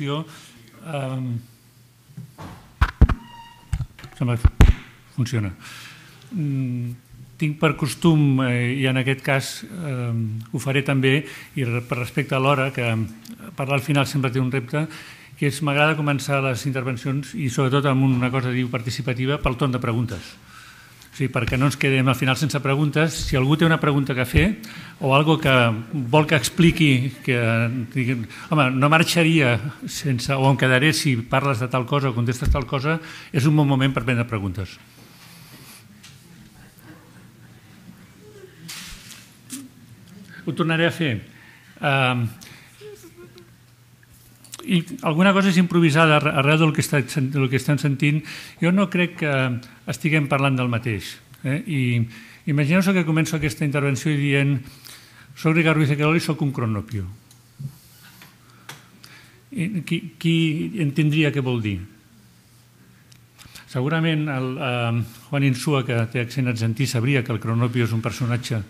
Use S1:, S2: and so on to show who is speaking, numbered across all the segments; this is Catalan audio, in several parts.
S1: qüestió... Ehm, sembla que funciona. Mm, tinc per costum, eh, i en aquest cas ehm, ho faré també, i per respecte a l'hora, que parlar al final sempre té un repte, que és m'agrada començar les intervencions i sobretot amb una cosa diu participativa pel ton de preguntes sí, perquè no ens quedem al final sense preguntes, si algú té una pregunta que fer o algo que vol que expliqui, que diguem, home, no marxaria sense, o em quedaré si parles de tal cosa o contestes tal cosa, és un bon moment per prendre preguntes. Ho tornaré a fer. Eh, i alguna cosa és improvisada arreu del que, està, del que estem sentint. Jo no crec que estiguem parlant del mateix. Eh? I imagineu que començo aquesta intervenció dient soc Ricard Ruiz i soc un cronopio. I qui, qui entendria què vol dir? Segurament el eh, Juan Insua, que té accent argentí, sabria que el cronopio és un personatge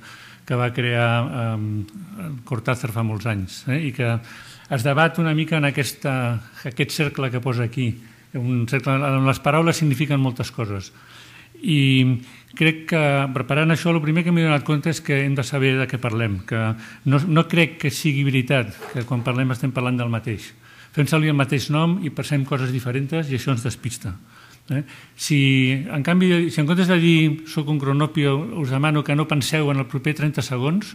S1: que va crear eh, Cortázar fa molts anys eh? i que es debat una mica en aquesta, aquest cercle que posa aquí. Un cercle on les paraules signifiquen moltes coses. I crec que preparant això el primer que m'he donat compte és que hem de saber de què parlem, que no, no crec que sigui veritat que quan parlem estem parlant del mateix. Fem servir el mateix nom i passem coses diferents i això ens despista. Eh? Si, en canvi, si en comptes de dir soc un cronòpio, us demano que no penseu en el proper 30 segons,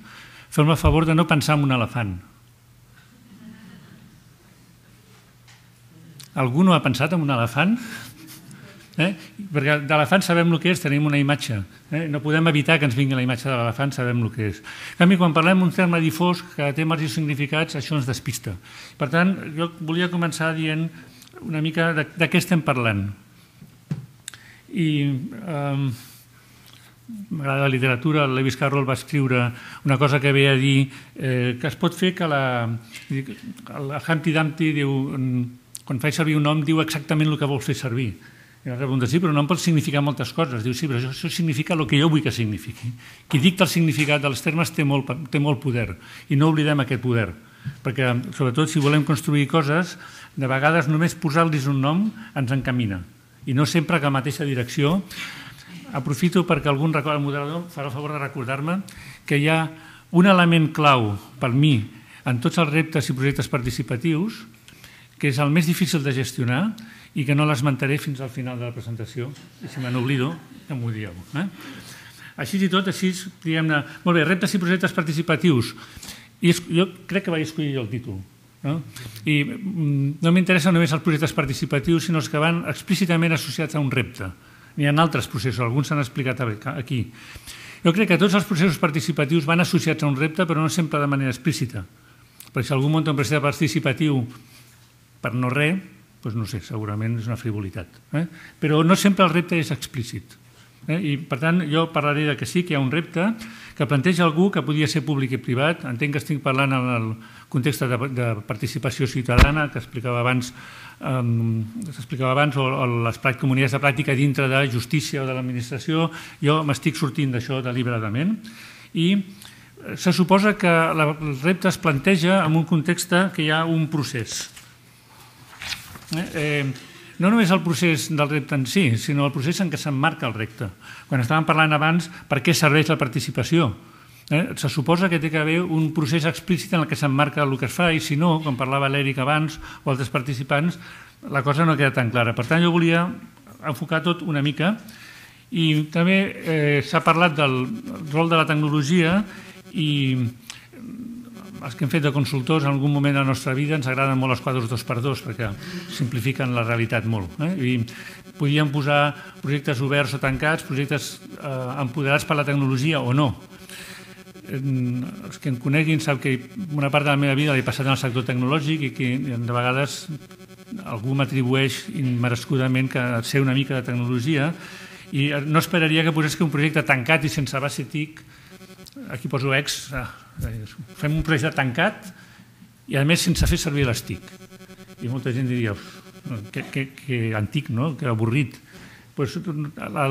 S1: fem el favor de no pensar en un elefant, Algú no ha pensat en un elefant? Eh? Perquè d'elefant sabem el que és, tenim una imatge. Eh? No podem evitar que ens vingui la imatge de l'elefant, sabem el que és. En canvi, quan parlem un terme difós que té marges significats, això ens despista. Per tant, jo volia començar dient una mica de, de què estem parlant. I eh, m'agrada la literatura, Lewis Carroll va escriure una cosa que ve a dir eh, que es pot fer que la, la Humpty Dumpty diu mm, quan faig servir un nom diu exactament el que vols fer servir. I la pregunta, sí, però un nom pot significar moltes coses. Diu, sí, però això, això significa el que jo vull que signifiqui. Qui dicta el significat dels termes té molt, té molt poder i no oblidem aquest poder. Perquè, sobretot, si volem construir coses, de vegades només posar-los un nom ens encamina i no sempre que a la mateixa direcció. Aprofito perquè algun record moderador farà el favor de recordar-me que hi ha un element clau per mi en tots els reptes i projectes participatius que és el més difícil de gestionar i que no l'esmentaré fins al final de la presentació. I si me n'oblido, ja m'ho dieu. Eh? Així i tot, així, diguem-ne... Molt bé, reptes i projectes participatius. I jo crec que vaig escollir jo el títol. No? I mm, no m'interessa només els projectes participatius, sinó els que van explícitament associats a un repte. N'hi ha altres processos, alguns s'han explicat aquí. Jo crec que tots els processos participatius van associats a un repte, però no sempre de manera explícita. Per si algun munta un procés participatiu per no res, doncs no sé, segurament és una frivolitat. Eh? Però no sempre el repte és explícit. Eh? I, per tant, jo parlaré de que sí, que hi ha un repte que planteja algú que podia ser públic i privat. Entenc que estic parlant en el context de, de participació ciutadana que explicava abans s'explicava abans, o, o les comunitats de pràctica dintre de justícia o de l'administració, jo m'estic sortint d'això deliberadament, i eh, se suposa que el repte es planteja en un context que hi ha un procés, Eh, eh, no només el procés del repte en si, sinó el procés en què s'emmarca el repte. Quan estàvem parlant abans, per què serveix la participació? Eh? Se suposa que té que haver un procés explícit en el que s'emmarca el que es fa i si no, com parlava l'Eric abans o altres participants, la cosa no queda tan clara. Per tant, jo volia enfocar tot una mica i també eh, s'ha parlat del rol de la tecnologia i els que hem fet de consultors en algun moment de la nostra vida ens agraden molt els quadres dos per dos perquè simplifiquen la realitat molt eh? i podíem posar projectes oberts o tancats, projectes eh, empoderats per la tecnologia o no els que em coneguin sap que una part de la meva vida l'he passat en el sector tecnològic i que de vegades algú m'atribueix immerescudament que sé una mica de tecnologia i no esperaria que posés que un projecte tancat i sense base TIC aquí poso ex, ah, fem un projecte tancat i a més sense fer servir les TIC. I molta gent diria, que, que, que antic, no? que avorrit. Pues,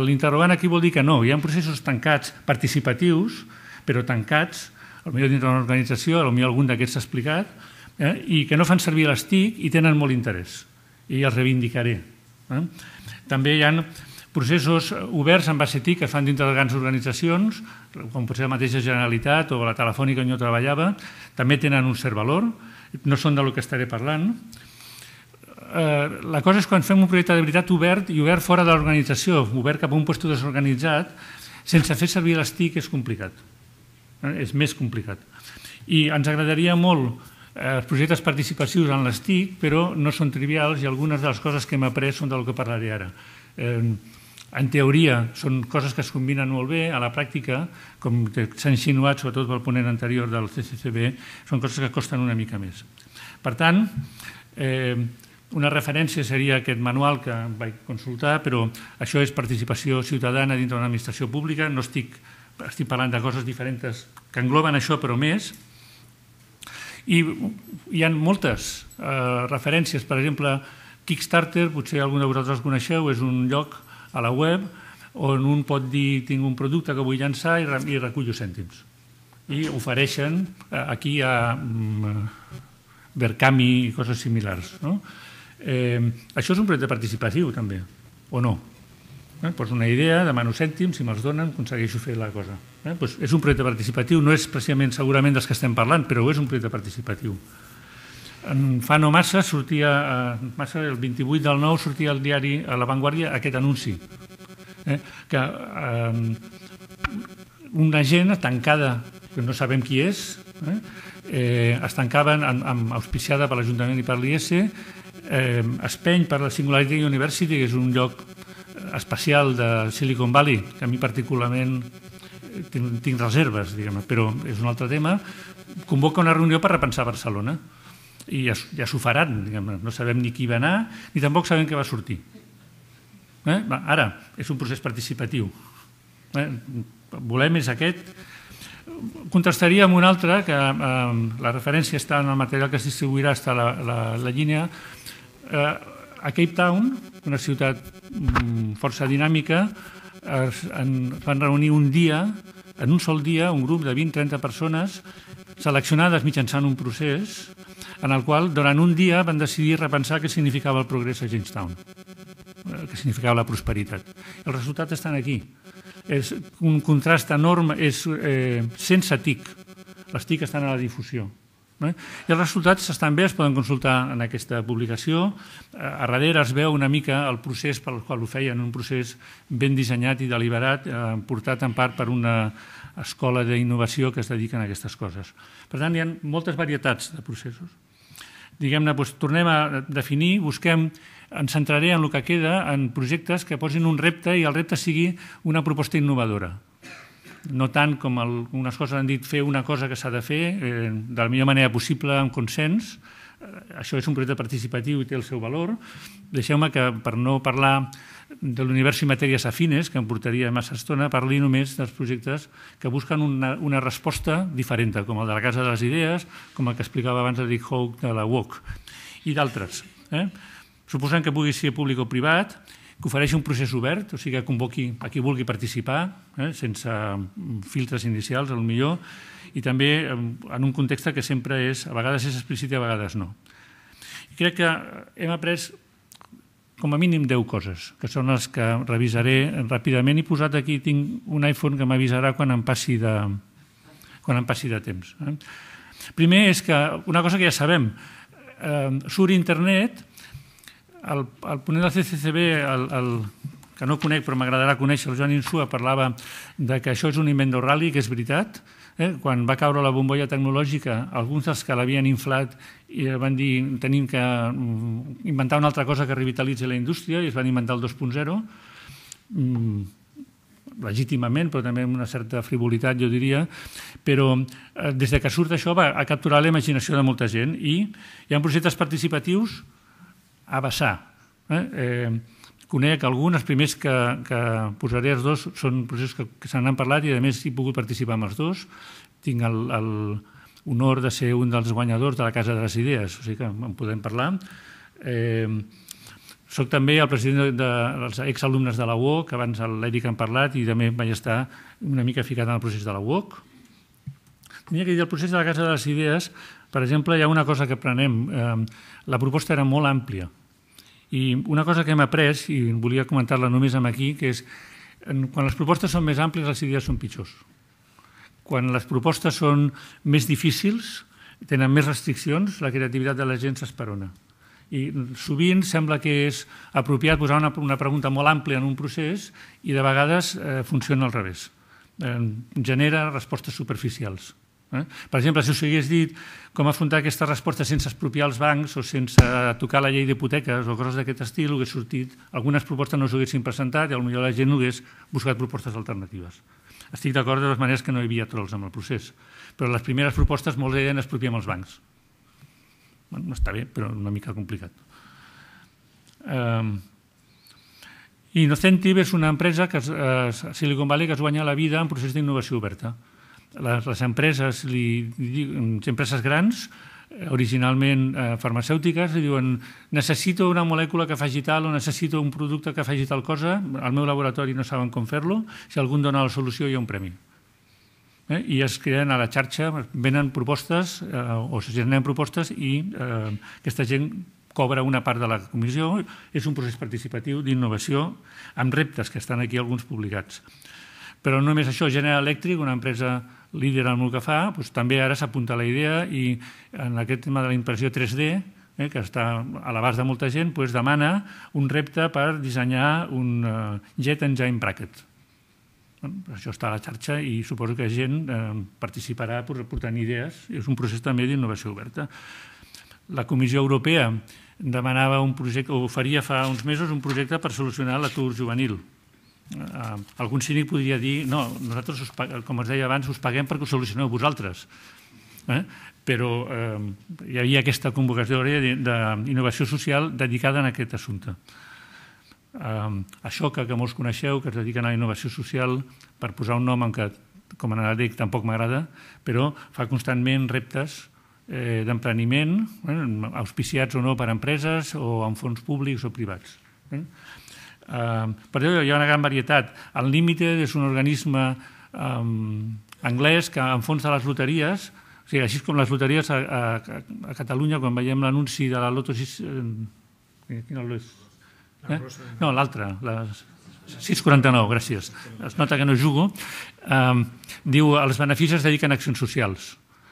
S1: L'interrogant aquí vol dir que no, hi ha processos tancats, participatius, però tancats, potser dintre d'una organització, potser algun d'aquests s'ha explicat, eh? i que no fan servir les TIC i tenen molt interès. I els reivindicaré. Eh? També hi ha processos oberts en base TIC que es fan dintre de grans organitzacions, com potser la mateixa Generalitat o la Telefònica on jo treballava, també tenen un cert valor, no són del que estaré parlant. Eh, la cosa és quan fem un projecte de veritat obert i obert fora de l'organització, obert cap a un lloc desorganitzat, sense fer servir les TIC és complicat, eh, és més complicat. I ens agradaria molt eh, els projectes participatius en les TIC, però no són trivials i algunes de les coses que hem après són del que parlaré ara. Eh, en teoria són coses que es combinen molt bé, a la pràctica, com s'ha insinuat sobretot pel ponent anterior del CCCB, són coses que costen una mica més. Per tant, eh, una referència seria aquest manual que vaig consultar, però això és participació ciutadana dintre d'una administració pública, no estic, estic parlant de coses diferents que engloben això, però més. I hi ha moltes eh, referències, per exemple, Kickstarter, potser algun de vosaltres coneixeu, és un lloc a la web on un pot dir tinc un producte que vull llançar i, i recullo cèntims. I ofereixen, eh, aquí a mm, eh, Verkami i coses similars. No? Eh, això és un projecte participatiu també, o no? Eh? Pots una idea, demano cèntims, si me'ls donen, aconsegueixo fer la cosa. Eh? Pues doncs és un projecte participatiu, no és precisament segurament dels que estem parlant, però és un projecte participatiu fa no massa sortia eh, massa el 28 del 9 sortia el diari a la Vanguardia aquest anunci eh, que eh, una gent tancada que no sabem qui és eh, eh, es tancaven amb, amb auspiciada per l'Ajuntament i per l'IS eh, Espeny per la Singularity University que és un lloc eh, especial de Silicon Valley que a mi particularment eh, tinc, tinc reserves diguem però és un altre tema convoca una reunió per repensar Barcelona i ja, ja s'ho faran, diguem No sabem ni qui va anar, ni tampoc sabem què va sortir. Eh? Va, ara, és un procés participatiu. Eh? Volem és aquest. Contrastaria amb un altre, que eh, la referència està en el material que es distribuirà, està la, la, la línia. Eh, a Cape Town, una ciutat mm, força dinàmica, es, en, van reunir un dia, en un sol dia, un grup de 20-30 persones seleccionades mitjançant un procés en el qual durant un dia van decidir repensar què significava el progrés a Jamestown, eh, què significava la prosperitat. El resultat està aquí. És un contrast enorme, és eh, sense TIC. Les TIC estan a la difusió. No? Eh? I els resultats estan bé, es poden consultar en aquesta publicació. Eh, a darrere es veu una mica el procés pel qual ho feien, un procés ben dissenyat i deliberat, eh, portat en part per una escola d'innovació que es dediquen a aquestes coses. Per tant, hi ha moltes varietats de processos diguem-ne, doncs, tornem a definir, busquem ens centraré en el que queda, en projectes que posin un repte i el repte sigui una proposta innovadora. No tant com el, unes coses han dit fer una cosa que s'ha de fer eh, de la millor manera possible, amb consens, eh, això és un projecte participatiu i té el seu valor. Deixeu-me que, per no parlar de l'univers i matèries afines, que em portaria massa estona, parli només dels projectes que busquen una, una resposta diferent, com el de la Casa de les Idees, com el que explicava abans de Dick Hawke de la UOC, i d'altres. Eh? Suposant que pugui ser públic o privat, que ofereixi un procés obert, o sigui que convoqui a qui vulgui participar, eh? sense mm, filtres inicials, el millor, i també mm, en un context que sempre és, a vegades és explícit i a vegades no. I crec que hem après com a mínim 10 coses, que són les que revisaré ràpidament. He posat aquí, tinc un iPhone que m'avisarà quan de, quan em passi de temps. Eh? Primer és que, una cosa que ja sabem, eh, surt internet, el, el ponent del CCCB, el, el, que no conec però m'agradarà conèixer, el Joan Insua parlava de que això és un invent d'Orrali, que és veritat, Eh? Quan va caure la bombolla tecnològica, alguns dels que l'havien inflat eh, van dir tenim que mm, inventar una altra cosa que revitalitzi la indústria i es van inventar el 2.0, mm, legítimament, però també amb una certa frivolitat, jo diria, però eh, des de que surt això va a capturar la imaginació de molta gent i hi ha projectes participatius a vessar. Eh? Eh, conec algun, els primers que, que posaré els dos són processos que, que se n'han parlat i a més he pogut participar amb els dos. Tinc el, el honor de ser un dels guanyadors de la Casa de les Idees, o sigui que en podem parlar. Eh, soc també el president de, de, exalumnes de la UOC, que abans l'Eric han parlat i també vaig estar una mica ficat en el procés de la UOC. Tenia que dir el procés de la Casa de les Idees, per exemple, hi ha una cosa que aprenem. Eh, la proposta era molt àmplia, i una cosa que hem après, i volia comentar-la només amb aquí, que és quan les propostes són més àmplies, les idees són pitjors. Quan les propostes són més difícils, tenen més restriccions, la creativitat de la gent s'esperona. I sovint sembla que és apropiat posar una, una pregunta molt àmplia en un procés i de vegades eh, funciona al revés. Eh, genera respostes superficials. Eh? Per exemple, si us hagués dit com afrontar aquesta resposta sense expropiar els bancs o sense tocar la llei d'hipoteques o coses d'aquest estil, hagués sortit, algunes propostes no s'haguessin presentat i potser la gent no hagués buscat propostes alternatives. Estic d'acord de les maneres que no hi havia trolls amb el procés, però les primeres propostes molts deien amb els bancs. Bueno, no està bé, però una mica complicat. Um, Innocentive és una empresa que, eh, Silicon Valley que es guanya la vida en procés d'innovació oberta les, les empreses, li, les empreses grans, eh, originalment eh, farmacèutiques, li diuen necessito una molècula que faci tal o necessito un producte que faci tal cosa, al meu laboratori no saben com fer-lo, si algú dona la solució hi ha un premi. Eh? I es creen a la xarxa, venen propostes eh, o se generen propostes i eh, aquesta gent cobra una part de la comissió, és un procés participatiu d'innovació amb reptes que estan aquí alguns publicats. Però no només això, General Electric, una empresa líder en el que fa, doncs, també ara s'apunta a la idea i en aquest tema de la impressió 3D, eh, que està a l'abast de molta gent, doncs demana un repte per dissenyar un uh, jet engine bracket. Bueno, això està a la xarxa i suposo que gent eh, participarà portant idees. És un procés també d'innovació oberta. La Comissió Europea demanava un projecte, o faria fa uns mesos un projecte per solucionar l'atur juvenil eh, algun cínic podria dir no, nosaltres, us, com es deia abans, us paguem perquè ho solucioneu vosaltres. Eh? Però eh, hi havia aquesta convocatòria d'innovació social dedicada a aquest assumpte. Eh, això que, que molts coneixeu, que es dediquen a la innovació social, per posar un nom en què com a analàtic tampoc m'agrada, però fa constantment reptes eh, d'empreniment, eh, auspiciats o no per empreses o amb fons públics o privats. Eh? per això hi ha una gran varietat. El Limited és un organisme anglès que enfonsa les loteries, o sigui, així com les loteries a, a, a Catalunya, quan veiem l'anunci de la Loto Eh, quina és? Eh? No, l'altra, la 649, gràcies. Es nota que no jugo. Eh, diu, els beneficis es dediquen a accions socials.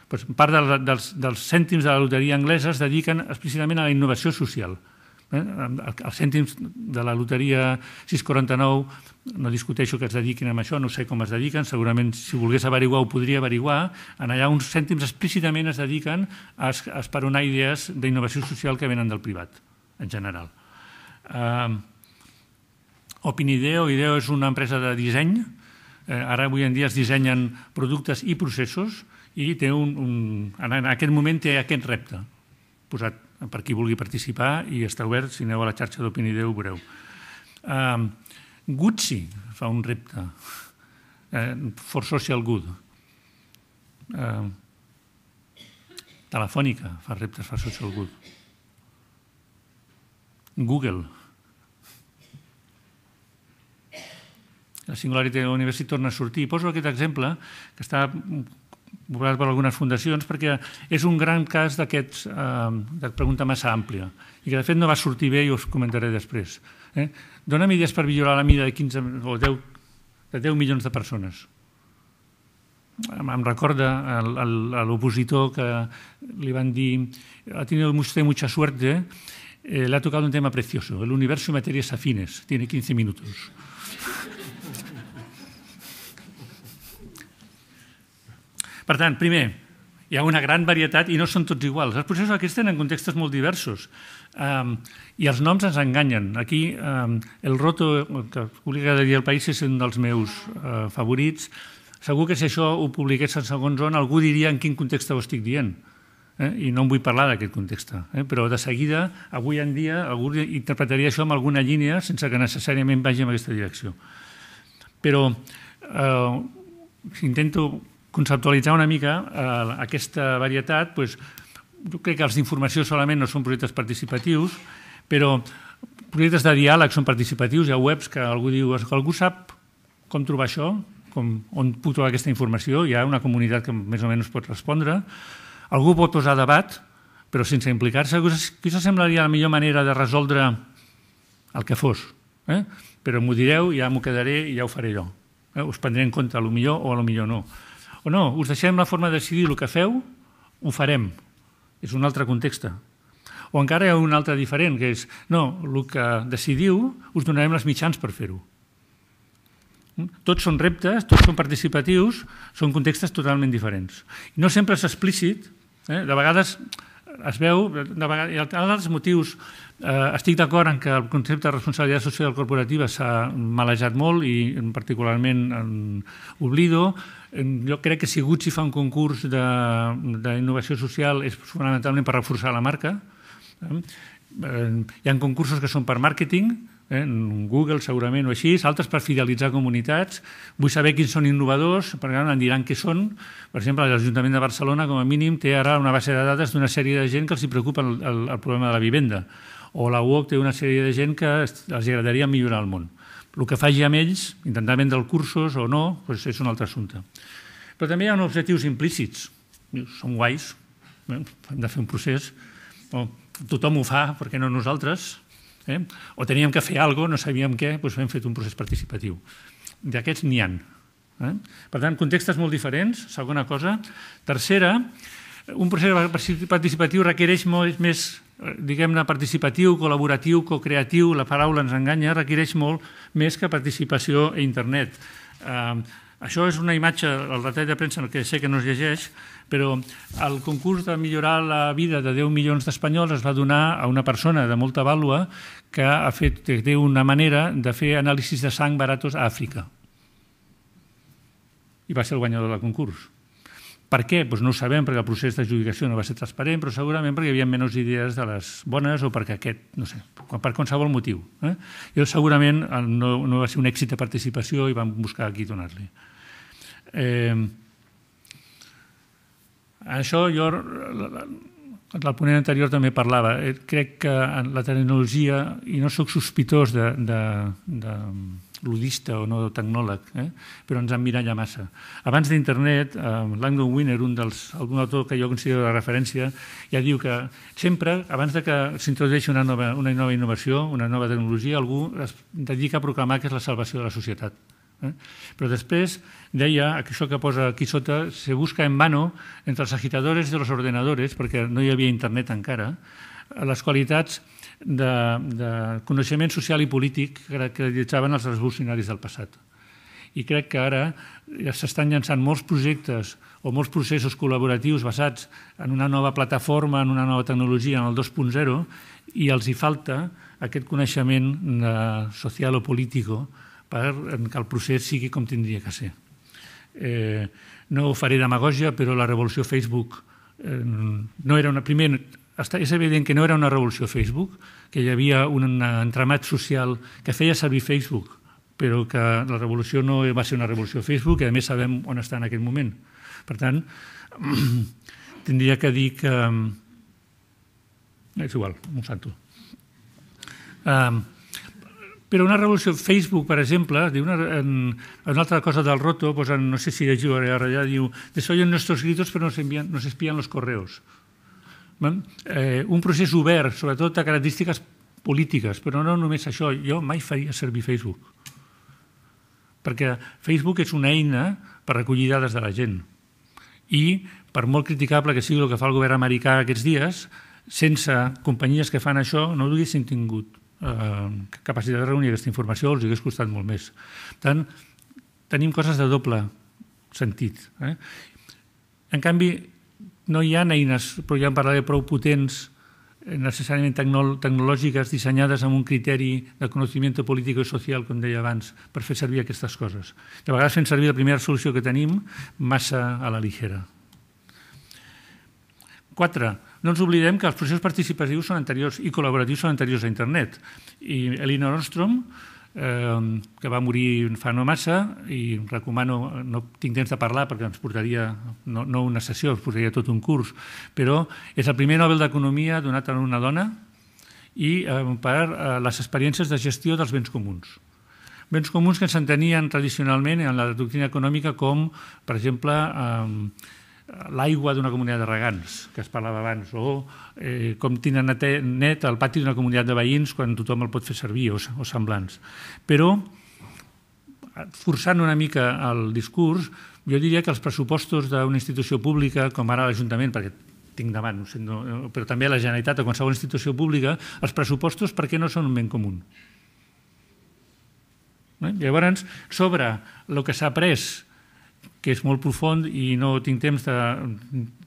S1: Pues doncs part de, dels, dels cèntims de la loteria anglesa es dediquen explícitament a la innovació social. Eh? Els cèntims de la loteria 649 no discuteixo que es dediquin a això, no sé com es dediquen, segurament si volgués averiguar ho podria averiguar, en allà uns cèntims explícitament es dediquen a esperonar idees d'innovació social que venen del privat, en general. Eh, Opinideo, Ideo és una empresa de disseny, eh, ara avui en dia es dissenyen productes i processos i té un, un, en aquest moment té aquest repte posat per qui vulgui participar i està obert, si aneu a la xarxa d'Opinideu ho veureu. Uh, Gucci fa un repte eh, for social good. Eh, telefònica fa reptes for social good. Google. La Singularity University torna a sortir. poso aquest exemple que està veuràs per algunes fundacions, perquè és un gran cas d'aquests eh, de pregunta massa àmplia i que de fet no va sortir bé i us comentaré després. Eh? Dóna'm idees per millorar la mida de 15 o 10, de 10 milions de persones. Em recorda l'opositor que li van dir ha tingut usted mucha suerte, eh, le ha tocado un tema precioso, el universo y materias afines, tiene 15 minutos. Per tant, primer, hi ha una gran varietat i no són tots iguals. Els processos aquests tenen contextos molt diversos um, i els noms ens enganyen. Aquí um, el roto, que publica de dir el país, és un dels meus uh, favorits. Segur que si això ho publiqués en segons on, algú diria en quin context ho estic dient. Eh? I no en vull parlar d'aquest context. Eh? Però de seguida, avui en dia, algú interpretaria això amb alguna línia sense que necessàriament vagi en aquesta direcció. Però eh, intento conceptualitzar una mica eh, aquesta varietat, doncs, jo crec que els d'informació solament no són projectes participatius, però projectes de diàleg són participatius, hi ha webs que algú diu, que algú sap com trobar això, com, on puc trobar aquesta informació, hi ha una comunitat que més o menys pot respondre, algú pot posar debat, però sense implicar-se, que això semblaria la millor manera de resoldre el que fos, eh? però m'ho direu, ja m'ho quedaré i ja ho faré jo. Eh? Us prendré en compte, a lo millor o a lo millor no. O no, us deixem la forma de decidir el que feu, ho farem. És un altre context. O encara hi ha un altre diferent, que és, no, el que decidiu, us donarem les mitjans per fer-ho. Mm? Tots són reptes, tots són participatius, són contextes totalment diferents. No sempre és explícit, eh? de vegades es veu, de vegades, i altres motius, eh, estic d'acord en que el concepte de responsabilitat social corporativa s'ha malejat molt i particularment en oblido. Jo crec que si Gucci fa un concurs d'innovació social és fonamentalment per reforçar la marca. Eh, hi ha concursos que són per màrqueting, Eh? en Google segurament o així, altres per fidelitzar comunitats. Vull saber quins són innovadors, per tant, em diran què són. Per exemple, l'Ajuntament de Barcelona, com a mínim, té ara una base de dades d'una sèrie de gent que els hi preocupa el, el, el problema de la vivenda. O la UOC té una sèrie de gent que els agradaria millorar el món. El que faci amb ells, intentar vendre els cursos o no, doncs és un altre assumpte. Però també hi ha objectius implícits. Són guais, eh? hem de fer un procés, tothom ho fa, perquè no nosaltres? Eh? O teníem que fer alguna cosa, no sabíem què, doncs hem fet un procés participatiu. D'aquests n'hi han. Eh? Per tant, contextes molt diferents, segona cosa. Tercera, un procés participatiu requereix molt més diguem-ne, participatiu, col·laboratiu, co-creatiu, la paraula ens enganya, requereix molt més que participació a internet. Eh, això és una imatge, el retall de premsa que sé que no es llegeix, però el concurs de millorar la vida de 10 milions d'espanyols es va donar a una persona de molta vàlua que ha fet, té una manera de fer anàlisis de sang baratos a Àfrica. I va ser el guanyador del concurs. Per què? Doncs no ho sabem, perquè el procés d'adjudicació no va ser transparent, però segurament perquè hi havia menys idees de les bones o perquè aquest, no sé, per qualsevol motiu. Eh? Jo segurament eh, no, no va ser un èxit de participació i vam buscar aquí donar-li. Eh, això jo, la ponent anterior també parlava, eh, crec que la tecnologia, i no sóc sospitós de, de, de ludista o no tecnòleg, eh? però ens han mirat ja massa. Abans d'internet, eh, Langdon Winner, un, dels, algun autor que jo considero de referència, ja diu que sempre, abans de que s'introdueixi una, nova, una nova innovació, una nova tecnologia, algú es dedica a proclamar que és la salvació de la societat. Eh? Però després deia que això que posa aquí sota se busca en mano entre els agitadores de los ordenadores, perquè no hi havia internet encara, les qualitats de, de coneixement social i polític que caracteritzaven els revolucionaris del passat. I crec que ara ja s'estan llançant molts projectes o molts processos col·laboratius basats en una nova plataforma, en una nova tecnologia, en el 2.0, i els hi falta aquest coneixement eh, social o polític per que el procés sigui com tindria que ser. Eh, no faré d'amagògia, però la revolució Facebook eh, no era una... Primer, és evident que no era una revolució Facebook, que hi havia un entramat social que feia servir Facebook, però que la revolució no va ser una revolució Facebook i a més sabem on està en aquest moment. Per tant, tindria que dir que... Mm, és igual, m'ho sento. Eh, però una revolució... Facebook, per exemple, diu una, en, en una altra cosa del Roto, pues, en, no sé si llegiu ara allà, diu «Desoyen nostres gritos, però nos, envien, nos espien los correos». eh, un procés obert, sobretot a característiques polítiques, però no només això. Jo mai faria servir Facebook, perquè Facebook és una eina per recollir dades de la gent. I, per molt criticable que sigui el que fa el govern americà aquests dies, sense companyies que fan això, no ho haguessin tingut eh, capacitat de reunir aquesta informació els hagués costat molt més. tant, tenim coses de doble sentit. Eh? En canvi, no hi ha eines, però ja en parlaré, prou potents eh, necessàriament tecnol tecnològiques dissenyades amb un criteri de coneixement polític i social, com deia abans, per fer servir aquestes coses. De vegades fent servir la primera solució que tenim massa a la ligera. Quatre, no ens oblidem que els processos participatius són anteriors i col·laboratius són anteriors a internet. I Elina Ostrom, eh, que va morir fa no massa, i recomano, no tinc temps de parlar perquè ens portaria, no, no una sessió, ens portaria tot un curs, però és el primer Nobel d'Economia donat a una dona i eh, per eh, les experiències de gestió dels béns comuns béns comuns que s'entenien tradicionalment en la doctrina econòmica com, per exemple, eh, l'aigua d'una comunitat de regants, que es parlava abans, o eh, com tenen net el pati d'una comunitat de veïns quan tothom el pot fer servir o, o semblants. Però, forçant una mica el discurs, jo diria que els pressupostos d'una institució pública, com ara l'Ajuntament, perquè tinc davant, no, sé, però també la Generalitat o qualsevol institució pública, els pressupostos per què no són un ben comú? Eh? Llavors, sobre el que s'ha pres que és molt profund i no tinc temps de,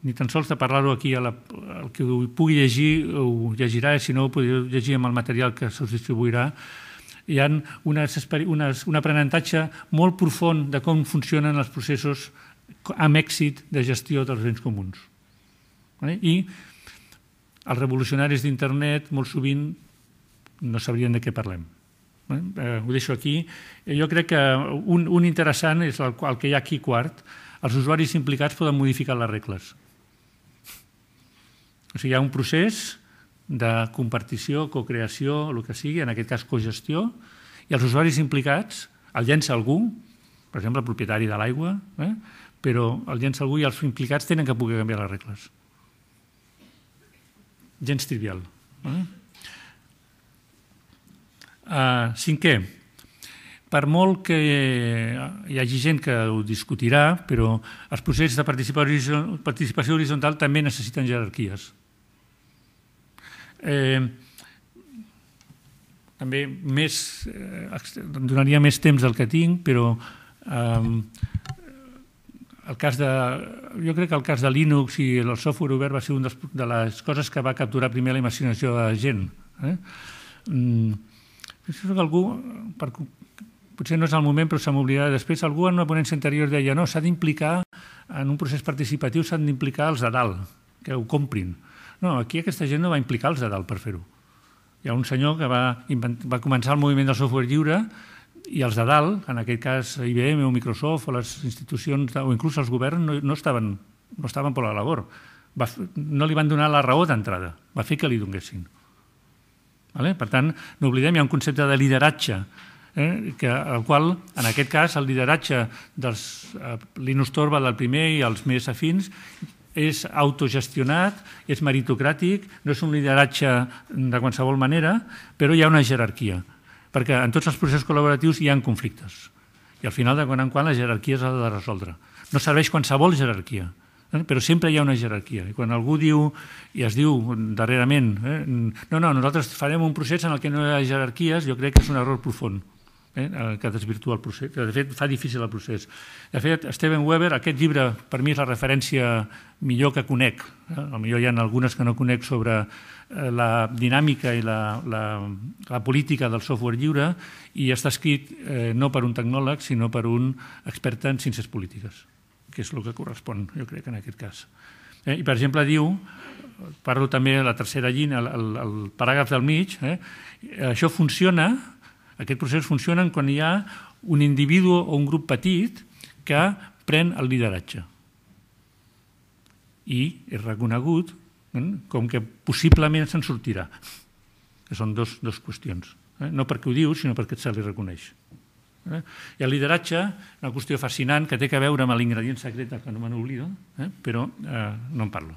S1: ni tan sols de parlar-ho aquí. A la, el que ho pugui llegir ho llegirà, si no ho podreu llegir amb el material que se us distribuirà. Hi ha unes, unes, un aprenentatge molt profund de com funcionen els processos amb èxit de gestió dels béns comuns. I els revolucionaris d'internet molt sovint no sabrien de què parlem. Eh, ho deixo aquí. Eh, jo crec que un, un interessant és el, el que hi ha aquí quart. Els usuaris implicats poden modificar les regles. O sigui, hi ha un procés de compartició, cocreació, el que sigui, en aquest cas cogestió, i els usuaris implicats el llença algú, per exemple, el propietari de l'aigua, eh? però el llença algú i els implicats tenen que poder canviar les regles. Gens trivial. Eh? Uh, cinquè, per molt que hi hagi gent que ho discutirà, però els processos de participació horitzontal també necessiten jerarquies. Eh, també més, eh, donaria més temps del que tinc, però eh, el cas de, jo crec que el cas de Linux i el software obert va ser una de les coses que va capturar primer la imaginació de la gent. Eh? Mm, Penso que algú, per, potser no és el moment, però se m'oblidarà després, algú en una ponència anterior deia no, s'ha d'implicar en un procés participatiu, s'han d'implicar els de dalt, que ho comprin. No, aquí aquesta gent no va implicar els de dalt per fer-ho. Hi ha un senyor que va, va començar el moviment del software lliure i els de dalt, en aquest cas IBM o Microsoft o les institucions o inclús els governs, no, no, estaven, no estaven per la labor. Va, no li van donar la raó d'entrada, va fer que li donguessin. Vale? Per tant, no oblidem, hi ha un concepte de lideratge, eh? que, el qual, en aquest cas, el lideratge dels eh, Linus Torvald, del primer, i els més afins, és autogestionat, és meritocràtic, no és un lideratge de qualsevol manera, però hi ha una jerarquia, perquè en tots els processos col·laboratius hi ha conflictes. I al final, de quan en quan, la jerarquia s'ha de resoldre. No serveix qualsevol jerarquia. Eh? però sempre hi ha una jerarquia. I quan algú diu, i es diu darrerament, eh, no, no, nosaltres farem un procés en el que no hi ha jerarquies, jo crec que és un error profund eh, que desvirtua el procés, que de fet fa difícil el procés. De fet, Steven Weber, aquest llibre per mi és la referència millor que conec, eh? millor hi ha algunes que no conec sobre eh, la dinàmica i la, la, la política del software lliure i està escrit eh, no per un tecnòleg, sinó per un expert en ciències polítiques que és el que correspon, jo crec, en aquest cas. Eh? I, per exemple, diu, parlo també de la tercera llina, el, el, el paràgraf del mig, eh? això funciona, aquest procés funciona quan hi ha un individu o un grup petit que pren el lideratge i és reconegut eh? com que possiblement se'n sortirà, que són dos, dos qüestions. Eh? No perquè ho diu, sinó perquè se li reconeix. Eh? I el lideratge, una qüestió fascinant que té que veure amb l'ingredient secret que no me n'oblido, eh? però eh, no en parlo.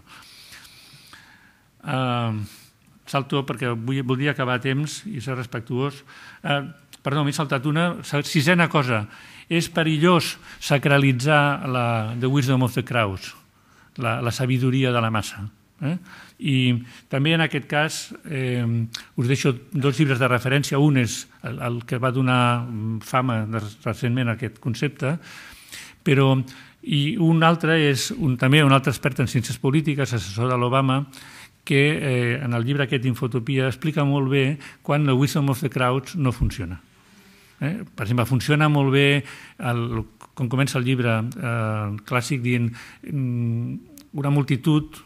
S1: Eh, salto perquè vull, voldria acabar a temps i ser respectuós. Eh, perdó, m'he saltat una. Sisena cosa, és perillós sacralitzar la, the wisdom of the crowds, la, la sabidoria de la massa. Eh? I també en aquest cas eh, us deixo dos llibres de referència. Un és el, el que va donar mm, fama recentment a aquest concepte, però i un altre és un, també un altre expert en ciències polítiques, assessor de l'Obama, que eh, en el llibre aquest d'Infotopia explica molt bé quan la wisdom of the crowds no funciona. Eh? Per exemple, funciona molt bé el, com comença el llibre eh, clàssic dient mm, una multitud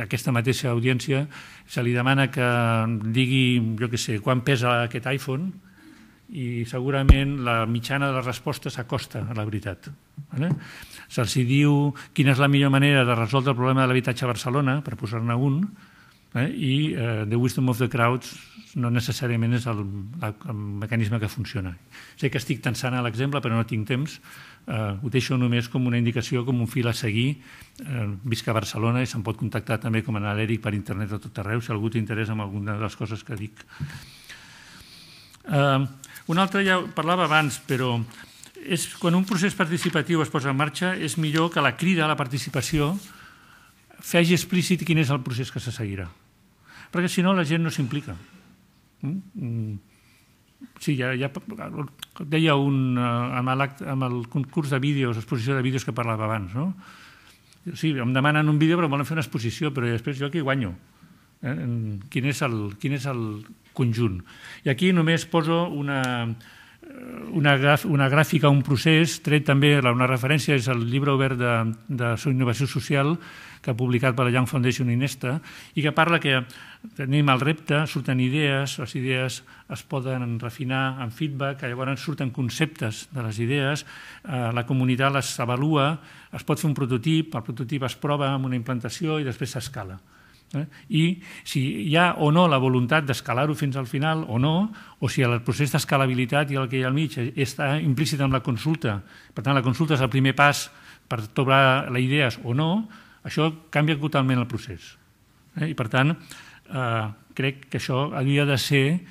S1: que aquesta mateixa audiència se li demana que digui, jo què sé, quan pesa aquest iPhone i segurament la mitjana de les respostes s'acosta a la veritat. Vale? Se'ls diu quina és la millor manera de resoldre el problema de l'habitatge a Barcelona, per posar-ne un, eh? i eh, The Wisdom of the Crowds no necessàriament és el, el, el mecanisme que funciona. Sé que estic tensant a l'exemple, però no tinc temps. Eh, ho deixo només com una indicació, com un fil a seguir. Eh, visc a Barcelona i se'n pot contactar també com a l'Eric per internet a tot arreu, si algú t'interessa en alguna de les coses que dic. Eh, un altre ja parlava abans, però és, quan un procés participatiu es posa en marxa és millor que la crida a la participació fegi explícit quin és el procés que se seguirà. Perquè si no la gent no s'implica. Mm? Mm. Sí, ja, ja deia un, eh, amb, el, amb el concurs de vídeos, exposició de vídeos que parlava abans, no? Sí, em demanen un vídeo però volen fer una exposició, però després jo aquí guanyo. Eh? Quin, és el, quin és el conjunt? I aquí només poso una, una, una gràfica, un procés, tret també una referència, és el llibre obert de, de Innovació Social que ha publicat per la Young Foundation Inesta i que parla que tenim el repte, surten idees, les idees es poden refinar amb feedback, llavors surten conceptes de les idees, eh, la comunitat les avalua, es pot fer un prototip, el prototip es prova amb una implantació i després s'escala. Eh? I si hi ha o no la voluntat d'escalar-ho fins al final o no, o si el procés d'escalabilitat i el que hi ha al mig està implícit en la consulta, per tant la consulta és el primer pas per trobar les idees o no, això canvia totalment el procés. Eh? I per tant, eh, crec que això havia de ser,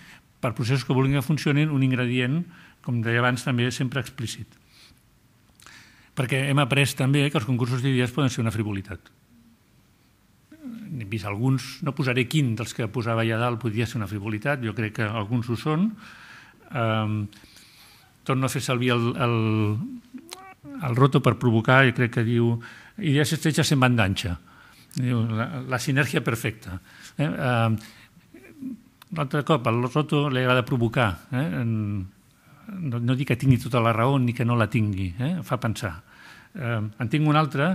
S1: per processos que vulguin que funcionin, un ingredient, com deia abans, també sempre explícit. Perquè hem après també que els concursos d'idees poden ser una frivolitat n'he vist alguns, no posaré quin dels que posava allà dalt podria ser una frivolitat, jo crec que alguns ho són. Um, torno a fer servir el, el, el roto per provocar, jo crec que diu idees estretxes en bandanxa, diu, la, la perfecta. Eh? Um, ehm, L'altre cop, al roto li agrada provocar, eh? en, no, no dic que tingui tota la raó ni que no la tingui, eh? fa pensar. Eh, en tinc un altre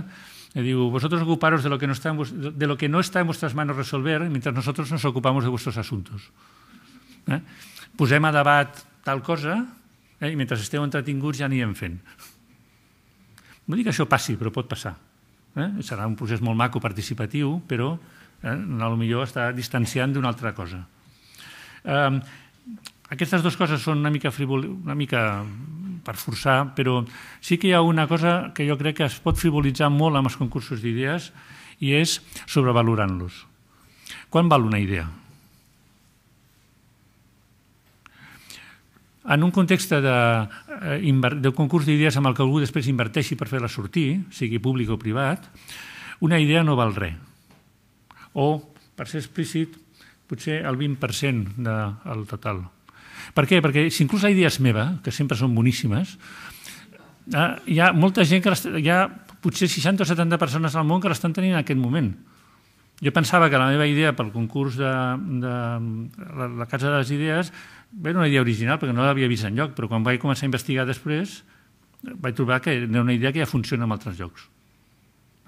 S1: Le digo, vosotros ocuparos de lo, que no está en de lo que no está en vuestras manos resolver, mientras nosotros nos ocupamos de vuestros asuntos. Eh? Posem a debat tal cosa eh? i mentre esteu entretinguts ja anirem fent. No dic que això passi, però pot passar. Eh? Serà un procés molt maco, participatiu, però eh? millor està distanciant d'una altra cosa. Eh, aquestes dues coses són una mica, frivol, una mica per forçar, però sí que hi ha una cosa que jo crec que es pot frivolitzar molt amb els concursos d'idees i és sobrevalorant-los. Quan val una idea? En un context de, eh, de concurs d'idees amb el que algú després inverteixi per fer-la sortir, sigui públic o privat, una idea no val res. O, per ser explícit, potser el 20% del total per què? Perquè si inclús hi ha idees meva, que sempre són boníssimes, eh, hi ha molta gent que les, hi ha potser 60 o 70 persones al món que l'estan tenint en aquest moment. Jo pensava que la meva idea pel concurs de, de la, la Casa de les Idees era una idea original perquè no l'havia vist enlloc, però quan vaig començar a investigar després vaig trobar que era una idea que ja funciona en altres llocs.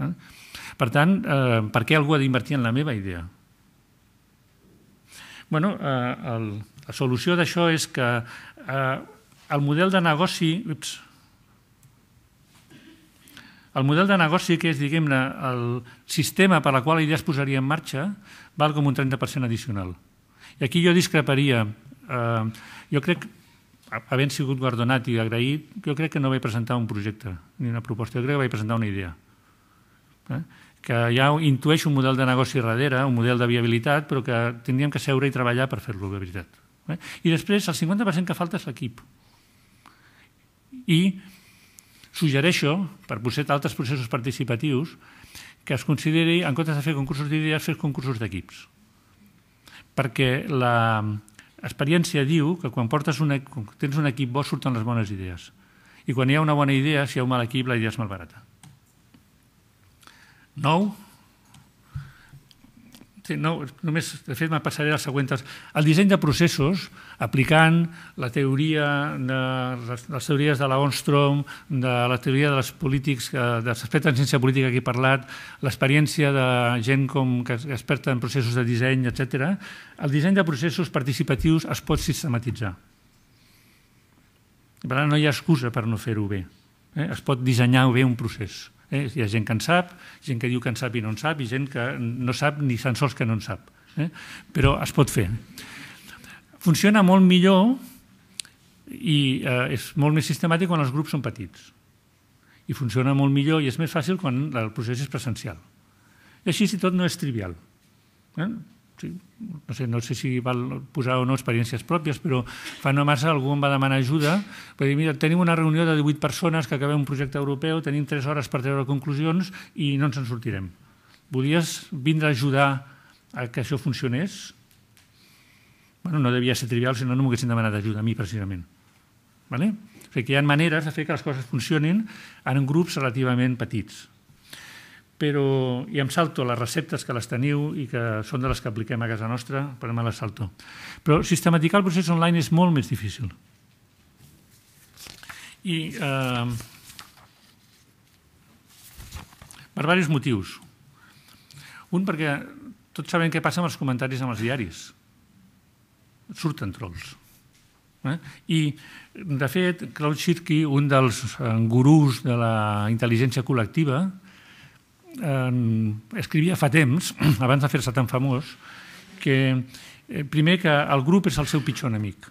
S1: Eh? Per tant, eh, per què algú ha d'invertir en la meva idea? bueno, eh, el, la solució d'això és que eh, el model de negoci... Ups, el model de negoci, que és diguem-ne el sistema per la qual ja es posaria en marxa, val com un 30% addicional. I aquí jo discreparia. Eh, jo crec, havent sigut guardonat i agraït, jo crec que no vaig presentar un projecte ni una proposta, jo crec que vaig presentar una idea. Eh? que ja intueix un model de negoci darrere, un model de viabilitat, però que tindríem que seure i treballar per fer-lo de veritat. Eh? I després el 50% que falta és l'equip. I suggereixo, per potser altres processos participatius, que es consideri, en comptes de fer concursos d'idees, fer concursos d'equips. Perquè la experiència diu que quan portes tens un equip bo surten les bones idees. I quan hi ha una bona idea, si hi ha un mal equip, la idea és malbarata. Nou, no, només, de fet, me passaré les següents. El disseny de processos, aplicant la teoria de les teories de la de la teoria de les polítics, eh, de l'experta en ciència política que he parlat, l'experiència de gent com que és experta en processos de disseny, etc. El disseny de processos participatius es pot sistematitzar. Per tant, no hi ha excusa per no fer-ho bé. Eh? Es pot dissenyar bé un procés. Eh? Hi ha gent que en sap, gent que diu que en sap i no en sap, i gent que no sap ni tan sols que no en sap. Eh? Però es pot fer. Funciona molt millor i eh, és molt més sistemàtic quan els grups són petits. I funciona molt millor i és més fàcil quan el procés és presencial. I així, si tot, no és trivial. Eh? no sé, no sé si val posar o no experiències pròpies, però fa no massa algú em va demanar ajuda per dir, mira, tenim una reunió de 18 persones que acabem un projecte europeu, tenim 3 hores per treure conclusions i no ens en sortirem. Volies vindre a ajudar a que això funcionés? Bueno, no devia ser trivial, sinó no, no m'haguessin demanat ajuda a mi, precisament. Vale? O sigui que hi ha maneres de fer que les coses funcionin en grups relativament petits però i em salto les receptes que les teniu i que són de les que apliquem a casa nostra, però me les salto. Però sistematitzar el procés online és molt més difícil. I eh, per diversos motius. Un, perquè tots sabem què passa amb els comentaris amb els diaris. Surten trolls. Eh? I, de fet, Claude Shirky, un dels eh, gurús de la intel·ligència col·lectiva, eh, eh, escrivia fa temps, abans de fer-se tan famós, que eh, primer que el grup és el seu pitjor enemic.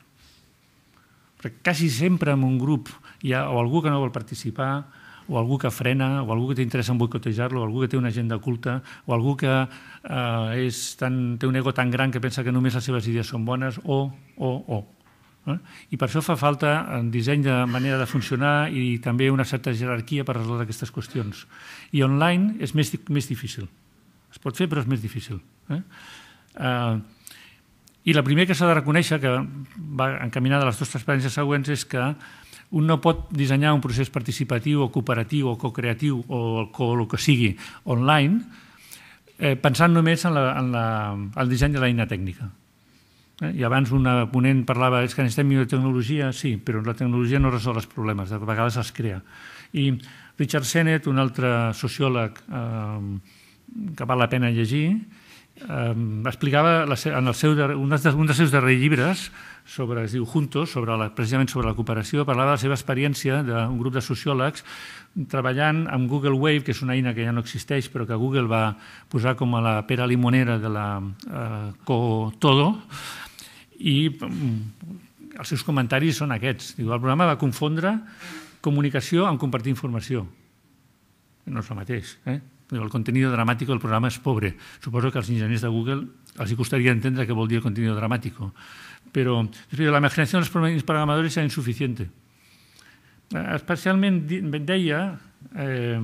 S1: Perquè quasi sempre en un grup hi ha o algú que no vol participar, o algú que frena, o algú que t'interessa en boicotejar-lo, o algú que té una agenda oculta, o algú que eh, és tan, té un ego tan gran que pensa que només les seves idees són bones, o, o, o. I per això fa falta un disseny de manera de funcionar i també una certa jerarquia per resoldre aquestes qüestions. I online és més, més difícil. Es pot fer, però és més difícil. Eh? Eh, I la primera que s'ha de reconèixer, que va encaminada a les dues experiències següents, és que un no pot dissenyar un procés participatiu o cooperatiu o co-creatiu o el, co, el que sigui online eh, pensant només en, la, en, la, en el disseny de l'eina tècnica. Eh? I abans una ponent parlava és que necessitem millor tecnologia, sí, però la tecnologia no resol els problemes, de vegades es crea. I Richard Sennett, un altre sociòleg eh, que val la pena llegir, eh, explicava en el seu, un, dels, un dels seus darrers llibres sobre, es diu Juntos, sobre la, precisament sobre la cooperació, parlava de la seva experiència d'un grup de sociòlegs treballant amb Google Wave, que és una eina que ja no existeix, però que Google va posar com a la pera limonera de la eh, CoTodo, i mm, els seus comentaris són aquests. Diu, el programa va confondre comunicació amb compartir informació. No és el mateix. Eh? Diu, el contenido dramático del programa és pobre. Suposo que als enginyers de Google els costaria entendre què vol dir el contenido dramático. Però després, la imaginació dels programadors és insuficiente. Especialment deia... Eh,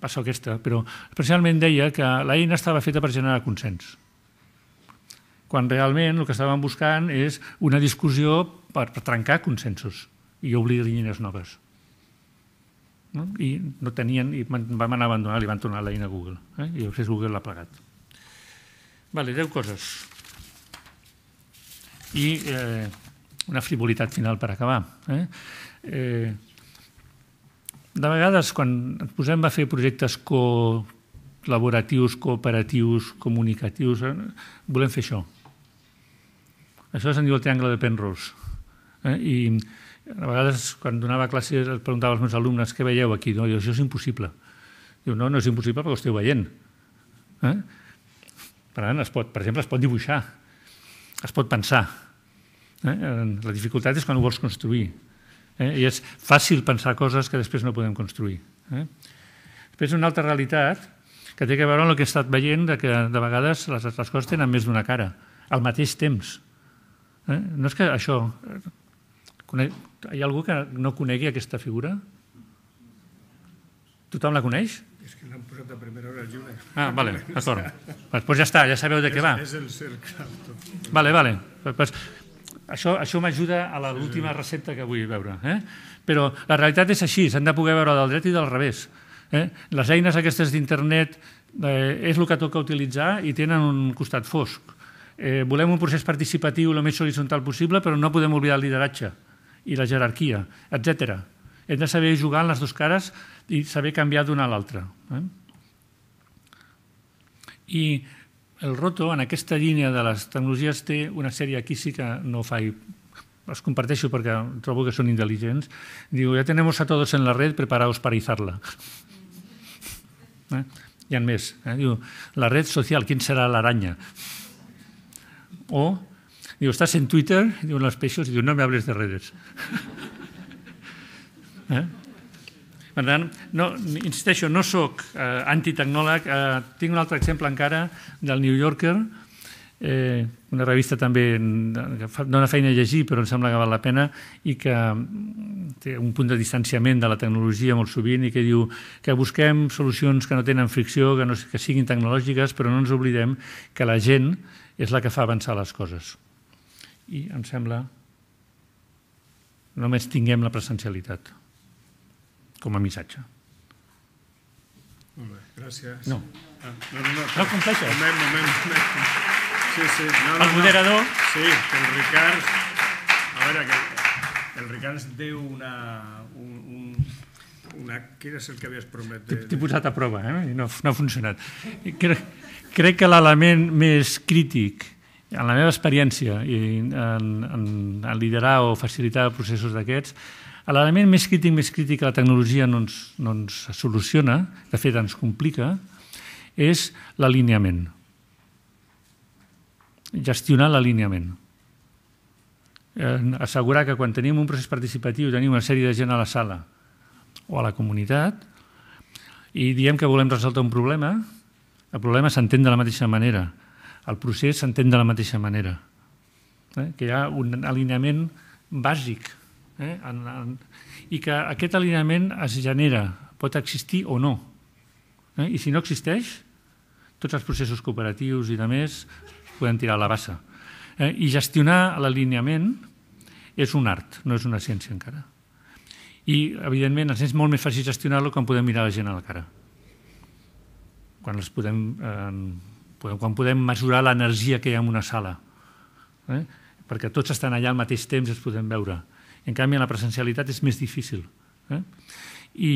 S1: passa aquesta, però especialment deia que l'eina estava feta per generar consens quan realment el que estaven buscant és una discussió per, per trencar consensos i obrir línies noves. No? I no tenien, i vam anar a abandonar, li van tornar l'eina a Google. Eh? I després Google l'ha plegat. Vale, deu coses. I eh, una frivolitat final per acabar. Eh? Eh, de vegades, quan ens posem a fer projectes col·laboratius, cooperatius, comunicatius, eh, volem fer això. Això se'n diu el triangle de Penrose. Eh? I a vegades, quan donava classes, els preguntava als meus alumnes què veieu aquí. No, jo, això és impossible. Diu, no, no és impossible perquè ho esteu veient. Eh? Per tant, es pot, per exemple, es pot dibuixar, es pot pensar. Eh? La dificultat és quan ho vols construir. Eh? I és fàcil pensar coses que després no podem construir. Eh? Després, una altra realitat que té a veure amb el que he estat veient, de que de vegades les, les coses tenen més d'una cara, al mateix temps. Eh? No és que això... Hi ha algú que no conegui aquesta figura? Tothom la coneix?
S2: És que l'han posat a primera hora el llibre. Ah, vale, d'acord. Doncs pues ja està, ja sabeu de què va. És, és el cercle. Vale, vale.
S1: Pues, això això m'ajuda a l'última recepta que vull veure. Eh? Però la realitat és així, s'han de poder veure del dret i del revés. Eh? Les eines aquestes d'internet eh, és el que toca utilitzar i tenen un costat fosc. Eh, volem un procés participatiu el més horitzontal possible, però no podem oblidar el lideratge i la jerarquia, etc. Hem de saber jugar en les dues cares i saber canviar d'una a l'altra. Eh? I el roto, en aquesta línia de les tecnologies, té una sèrie, aquí sí que no fa... els comparteixo perquè trobo que són intel·ligents, diu, ja tenem a tots en la red, preparaos izar izarla. Eh? Hi ha més. Eh? Diu, la red social, quin serà l'aranya? O, digo, estàs en Twitter? Digo, en peixos, peixos. diu, no me hables de redes. eh? Per tant, no, insisteixo, no sóc eh, antitecnòleg. Eh, tinc un altre exemple encara del New Yorker, eh, una revista també que fa, dona feina a llegir, però em sembla que val la pena, i que mm, té un punt de distanciament de la tecnologia molt sovint i que diu que busquem solucions que no tenen fricció, que, no, que siguin tecnològiques, però no ens oblidem que la gent és la que fa avançar les coses. I em sembla només tinguem la presencialitat com a missatge.
S2: Molt bé, gràcies. No. Ah, no, no, no, no compleixes. Moment, moment, moment. Sí, sí. No, no, el moderador. No. Sí, que el Ricard... A veure, que el Ricard té una, un, una, què és el que havies
S1: promet? De... T'he posat a prova eh? i no, no ha funcionat. Crec, crec que l'element més crític en la meva experiència i en, en, en liderar o facilitar processos d'aquests, l'element més crític, més crític que la tecnologia no ens, no ens soluciona, de fet ens complica, és l'alineament. Gestionar l'alineament. assegurar que quan tenim un procés participatiu tenim una sèrie de gent a la sala o a la comunitat i diem que volem resoldre un problema, el problema s'entén de la mateixa manera, el procés s'entén de la mateixa manera, eh? que hi ha un alineament bàsic eh? en, en, i que aquest alineament es genera, pot existir o no. Eh? I si no existeix, tots els processos cooperatius i de més poden tirar a la bassa. Eh? I gestionar l'alineament és un art, no és una ciència encara i, evidentment, ens és molt més fàcil gestionar-lo quan podem mirar la gent a la cara. Quan, els podem, eh, podem, quan podem mesurar l'energia que hi ha en una sala. Eh? Perquè tots estan allà al mateix temps i podem veure. En canvi, en la presencialitat és més difícil. Eh? I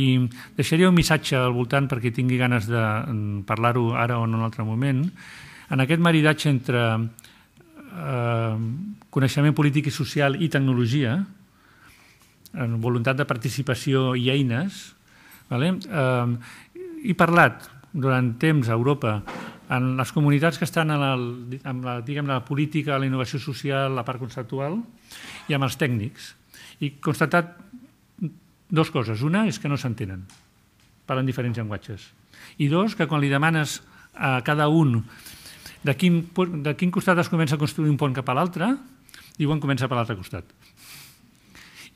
S1: deixaria un missatge al voltant perquè tingui ganes de mm, parlar-ho ara o en un altre moment. En aquest maridatge entre eh, coneixement polític i social i tecnologia, eh, en voluntat de participació i eines, vale? eh, he parlat durant temps a Europa en les comunitats que estan en, el, en la, diguem, la política, la innovació social, la part conceptual i amb els tècnics. I constatat dues coses. Una és que no s'entenen, parlen diferents llenguatges. I dos, que quan li demanes a cada un de quin, de quin costat es comença a construir un pont cap a l'altre, diuen comença per l'altre costat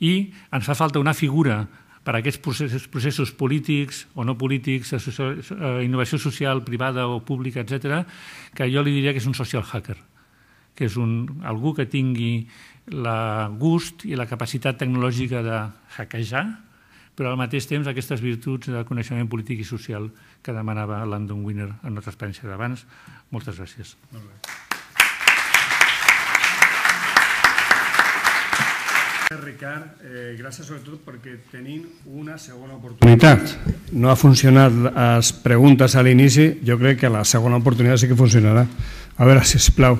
S1: i ens fa falta una figura per a aquests processos, processos polítics o no polítics, eh, innovació social, privada o pública, etc, que jo li diria que és un social hacker, que és un, algú que tingui la gust i la capacitat tecnològica de hackejar, però al mateix temps aquestes virtuts de coneixement polític i social que demanava Landon Winner en nostra transparència d'abans. Moltes gràcies. Molt bé.
S2: Ricard, eh, gràcies sobretot perquè tenim una segona oportunitat. No ha funcionat les preguntes a l'inici, jo crec que la segona oportunitat sí que funcionarà. A veure, si plau,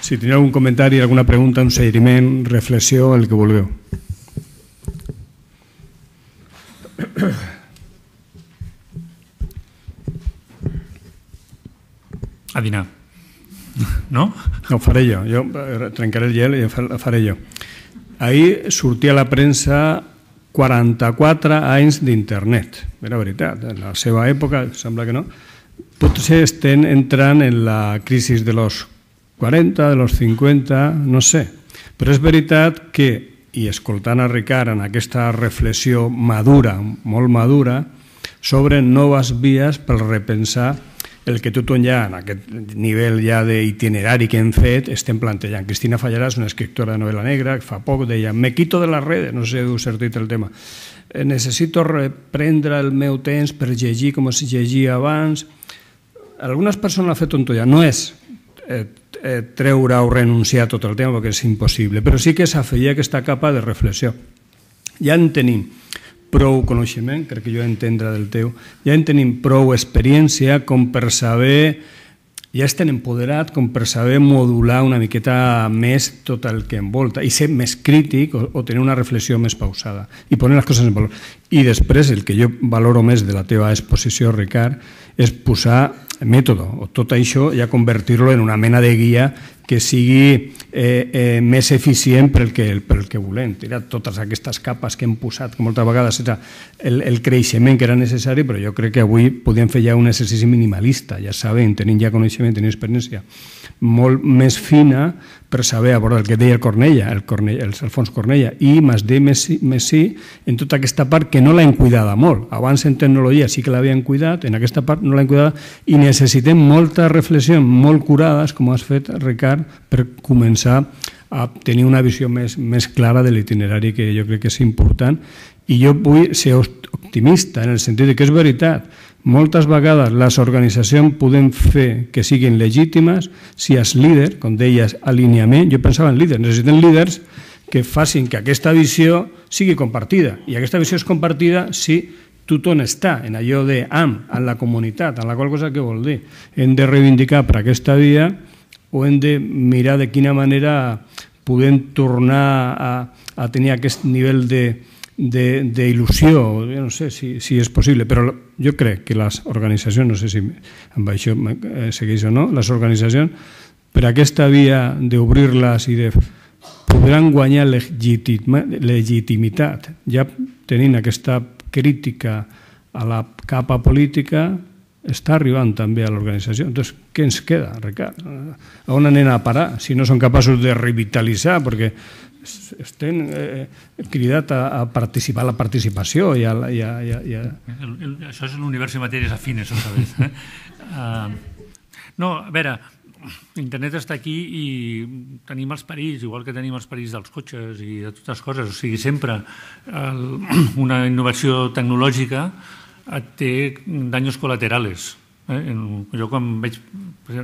S2: si teniu algun comentari, alguna pregunta, un seguiment, reflexió, el que vulgueu. A dinar. No? No, ho faré jo. Jo eh, trencaré el gel i ho faré jo. Ahir sortia a la premsa 44 anys d'internet. Era veritat, en la seva època, sembla que no, potser estem entrant en la crisi de los 40, de los 50, no sé. Però és veritat que, i escoltant a Ricard en aquesta reflexió madura, molt madura, sobre noves vies per repensar el que tothom ja, en aquest nivell ja d'itinerari que hem fet, estem plantejant. Cristina Fallarà és una escriptora de novel·la negra, que fa poc deia, me quito de les redes, no sé heu sortit el tema. Eh, Necessito reprendre el meu temps per llegir com es llegia abans. Algunes persones han fet tollà, no és eh, eh, treure o renunciar a tot el tema perquè és impossible, però sí que s'afegir aquesta capa de reflexió. Ja en tenim prou coneixement, crec que jo entendre del teu, ja en tenim prou experiència com per saber, ja estem empoderats com per saber modular una miqueta més tot el que envolta i ser més crític o, o tenir una reflexió més pausada i poner les coses en valor. I després el que jo valoro més de la teva exposició, Ricard, és posar mètode o tot això ja convertir-lo en una mena de guia que sigui eh, eh, més eficient pel que, pel que volem. Era totes aquestes capes que hem posat, que moltes vegades era el, el creixement que era necessari, però jo crec que avui podem fer ja un exercici minimalista, ja sabem, tenim ja coneixement, tenim experiència molt més fina per saber a veure el que deia el Cornella, el, Cornella, el Alfons Cornella, i de Messi, Messi en tota aquesta part que no l'hem cuidada molt. Abans en tecnologia sí que l'havien cuidat, en aquesta part no l'hem cuidada i necessitem molta reflexió, molt curades, com has fet, Ricard, per començar a tenir una visió més, més clara de l'itinerari que jo crec que és important i jo vull ser optimista en el sentit que és veritat moltes vegades les organitzacions podem fer que siguin legítimes si els líders, com deies, alineament, jo pensava en líders, necessiten líders que facin que aquesta visió sigui compartida. I aquesta visió és compartida si tothom està en allò de am, en la comunitat, en la qual cosa que vol dir? Hem de reivindicar per aquesta via o hem de mirar de quina manera podem tornar a, a tenir aquest nivell de, de, de il·lusió, jo no sé si, si és possible, però jo crec que les organitzacions, no sé si amb això eh, segueix o no, les organitzacions per aquesta via d'obrir-les i de podran guanyar legitimitat ja tenint aquesta crítica a la capa política està arribant també a l'organització. Entonces, què ens queda, Ricard? On anem a parar si no són capaços de revitalitzar? Perquè estem eh, eh cridat a, a participar a la participació i a... I a, i a, i a...
S1: El, el, això és un univers de matèries afines, otra vez. Eh? uh, no, a veure, internet està aquí i tenim els perills, igual que tenim els perills dels cotxes i de totes coses. O sigui, sempre el, una innovació tecnològica té danys col·laterals. Eh? Jo quan veig...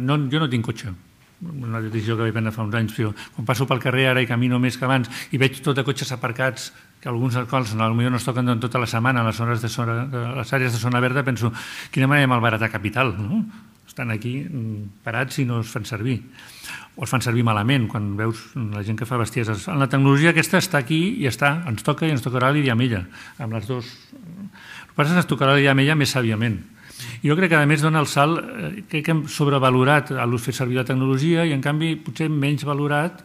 S1: No, jo no tinc cotxe, una decisió que vaig prendre fa uns anys, però quan passo pel carrer ara i camino més que abans i veig tot de cotxes aparcats, que alguns dels quals potser no es toquen tota la setmana a les, hores de zona, a les àrees de zona verda, penso, quina manera de malbaratar capital, no? Estan aquí mm, parats i no es fan servir. O es fan servir malament, quan veus la gent que fa bestieses. En la tecnologia aquesta està aquí i està, ens toca i ens tocarà lidiar amb ella, amb les dues. El que passa és que ens tocarà lidiar amb ella més sàviament jo crec que, a més, dona el salt, eh, crec que hem sobrevalorat a l'ús fer servir la tecnologia i, en canvi, potser menys valorat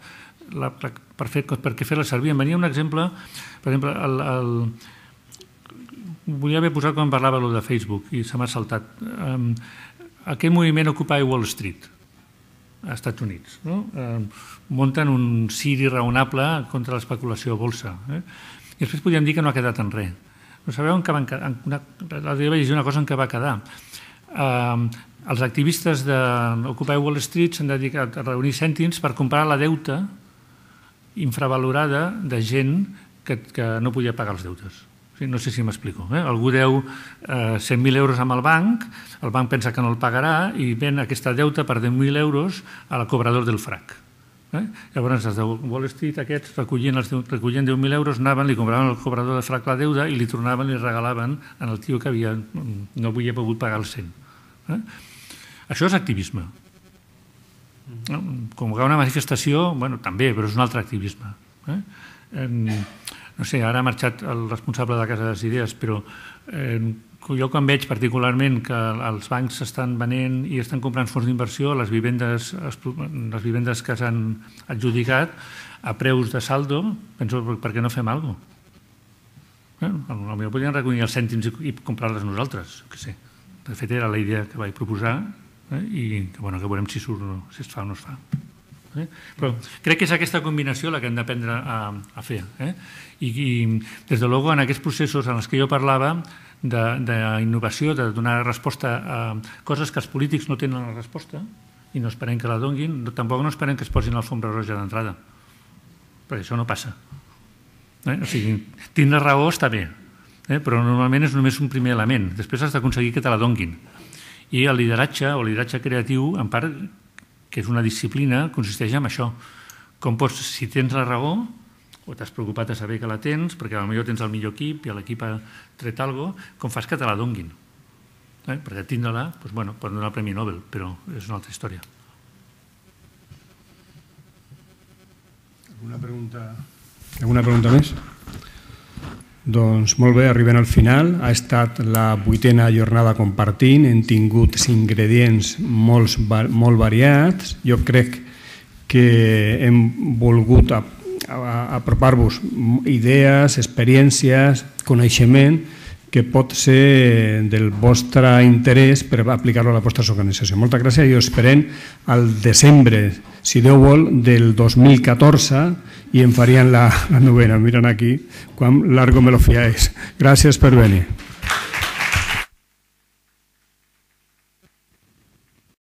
S1: la, la, per fer, perquè fer-la servir. Em venia un exemple, per exemple, el, el, volia haver posat quan parlava de Facebook i se m'ha saltat. Um, aquest moviment Occupy Wall Street a Estats Units. No? Um, munten un siri raonable contra l'especulació a bolsa. Eh? I després podríem dir que no ha quedat en res no sabeu en què van quedar. Una, la dia llegir una cosa en què va quedar. Eh, els activistes de Occupy Wall Street s'han dedicat a reunir cèntims per comprar la deuta infravalorada de gent que, que no podia pagar els deutes. no sé si m'explico. Eh? Algú deu eh, 100.000 euros amb el banc, el banc pensa que no el pagarà i ven aquesta deuta per 10.000 euros a la cobrador del frac Eh? Llavors, els de Wall Street aquests recollien, els, 10.000 euros, anaven, li compraven el cobrador de frac la deuda i li tornaven i regalaven al tio que havia, no havia pogut pagar el 100. Eh? Això és activisme. Eh? Com que una manifestació, bueno, també, però és un altre activisme. Eh? no sé, ara ha marxat el responsable de Casa de les Idees, però jo quan veig particularment que els bancs estan venent i estan comprant fons d'inversió les vivendes, les vivendes que s'han adjudicat a preus de saldo, penso per què no fem alguna cosa? Bueno, potser podríem recollir els cèntims i, comprar-les nosaltres, que sé. De fet, era la idea que vaig proposar eh? i que, bueno, que veurem si, surt, si es fa o no es fa. Eh? Però crec que és aquesta combinació la que hem d'aprendre a, a fer. Eh? I, I, des de logo, en aquests processos en els que jo parlava, d'innovació, de, de, de donar resposta a coses que els polítics no tenen la resposta i no esperem que la donguin, no, tampoc no esperem que es posin l'alfombra roja d'entrada, perquè això no passa. Eh? O sigui, tindre raó està bé, eh? però normalment és només un primer element, després has d'aconseguir que te la donguin. I el lideratge o el lideratge creatiu, en part, que és una disciplina, consisteix en això. Com pots, si tens la raó, o t'has preocupat a saber que la tens, perquè potser tens el millor equip i l'equip ha tret cosa, com fas que te la donguin. Eh? Perquè tindre-la, doncs, bueno, pot donar el Premi Nobel, però és una altra història.
S2: Alguna pregunta, Alguna pregunta més? Doncs molt bé, arribem al final. Ha estat la vuitena jornada compartint, hem tingut ingredients molt, molt variats. Jo crec que hem volgut apropar-vos idees, experiències, coneixement que pot ser del vostre interès per aplicar-lo a la vostra organització. Molta gràcies i us esperem al desembre, si Déu vol, del 2014 i en farien la, la novena, miren aquí, quan largo me lo Gràcies per venir.